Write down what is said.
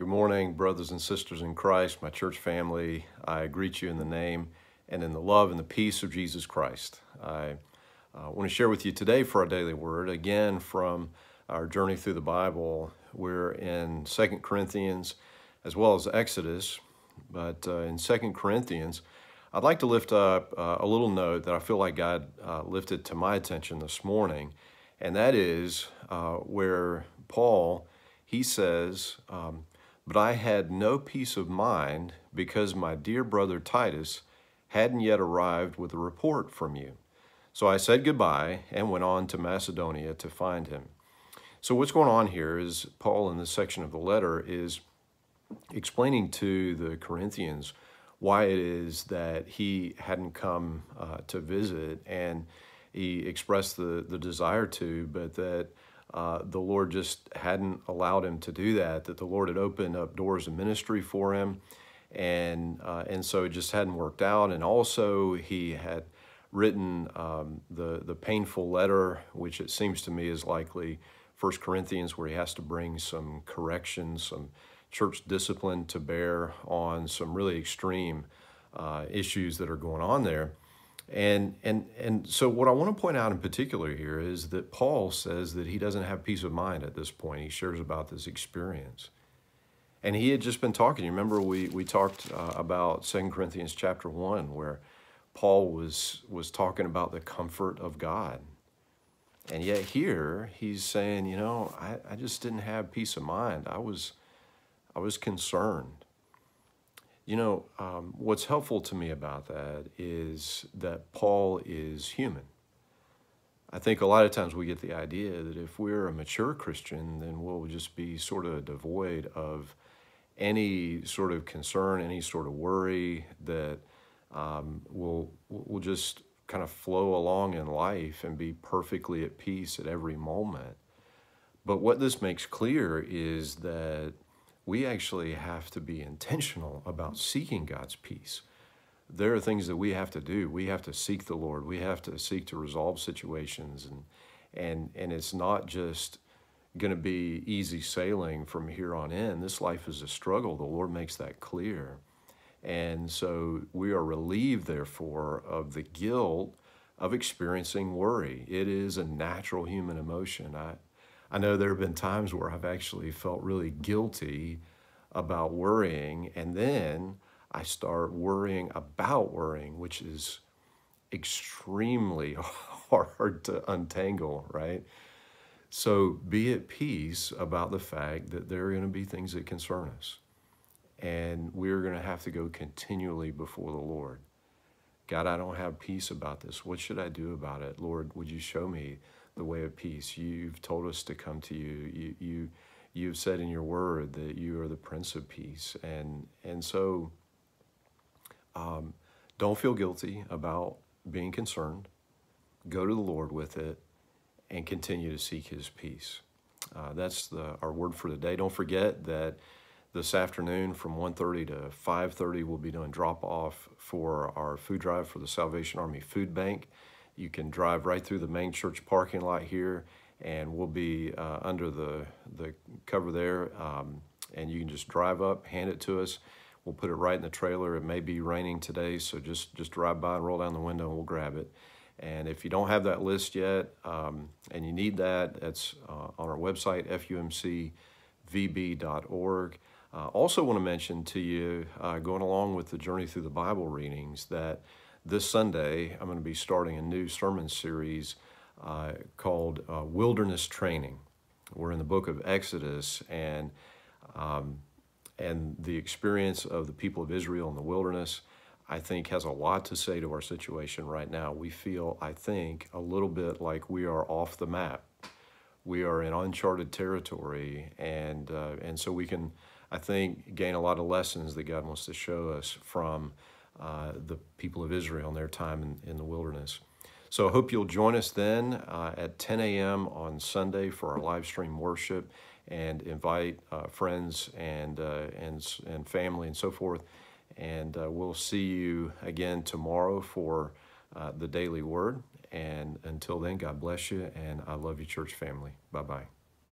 Good morning, brothers and sisters in Christ, my church family. I greet you in the name and in the love and the peace of Jesus Christ. I uh, want to share with you today for our daily word, again from our journey through the Bible. We're in Second Corinthians as well as Exodus, but uh, in Second Corinthians, I'd like to lift up uh, a little note that I feel like God uh, lifted to my attention this morning, and that is uh, where Paul he says, um, but I had no peace of mind because my dear brother Titus hadn't yet arrived with a report from you. So I said goodbye and went on to Macedonia to find him. So what's going on here is Paul in this section of the letter is explaining to the Corinthians why it is that he hadn't come uh, to visit and he expressed the, the desire to, but that uh, the Lord just hadn't allowed him to do that, that the Lord had opened up doors of ministry for him. And, uh, and so it just hadn't worked out. And also, he had written um, the, the painful letter, which it seems to me is likely First Corinthians, where he has to bring some correction, some church discipline to bear on some really extreme uh, issues that are going on there. And, and, and so, what I want to point out in particular here is that Paul says that he doesn't have peace of mind at this point. He shares about this experience. And he had just been talking. You remember, we, we talked uh, about Second Corinthians chapter 1, where Paul was, was talking about the comfort of God. And yet, here he's saying, you know, I, I just didn't have peace of mind. I was, I was concerned. You know, um, what's helpful to me about that is that Paul is human. I think a lot of times we get the idea that if we're a mature Christian, then we'll just be sort of devoid of any sort of concern, any sort of worry that um, we'll, we'll just kind of flow along in life and be perfectly at peace at every moment. But what this makes clear is that we actually have to be intentional about seeking God's peace. There are things that we have to do. We have to seek the Lord. We have to seek to resolve situations, and and and it's not just going to be easy sailing from here on in. This life is a struggle. The Lord makes that clear, and so we are relieved, therefore, of the guilt of experiencing worry. It is a natural human emotion. I I know there have been times where I've actually felt really guilty about worrying, and then I start worrying about worrying, which is extremely hard to untangle, right? So be at peace about the fact that there are going to be things that concern us. And we're going to have to go continually before the Lord. God, I don't have peace about this. What should I do about it? Lord, would you show me the way of peace. You've told us to come to you. You, you, you've said in your word that you are the Prince of Peace, and and so um, don't feel guilty about being concerned. Go to the Lord with it, and continue to seek His peace. Uh, that's the our word for the day. Don't forget that this afternoon from 1.30 to 5.30 we'll be doing drop off for our food drive for the salvation army food bank you can drive right through the main church parking lot here and we'll be uh, under the, the cover there. Um, and you can just drive up, hand it to us. We'll put it right in the trailer. It may be raining today, so just, just drive by and roll down the window and we'll grab it. And if you don't have that list yet um, and you need that, that's uh, on our website, fumcvb.org. I uh, also want to mention to you, uh, going along with the Journey Through the Bible readings, that this Sunday, I'm going to be starting a new sermon series uh, called uh, Wilderness Training. We're in the book of Exodus, and um, and the experience of the people of Israel in the wilderness, I think, has a lot to say to our situation right now. We feel, I think, a little bit like we are off the map. We are in uncharted territory, and uh, and so we can, I think, gain a lot of lessons that God wants to show us from uh, the people of Israel in their time in, in the wilderness. So I hope you'll join us then uh, at 10 a.m. on Sunday for our live stream worship and invite uh, friends and, uh, and, and family and so forth. And uh, we'll see you again tomorrow for uh, the daily word. And until then, God bless you, and I love you, church family. Bye bye.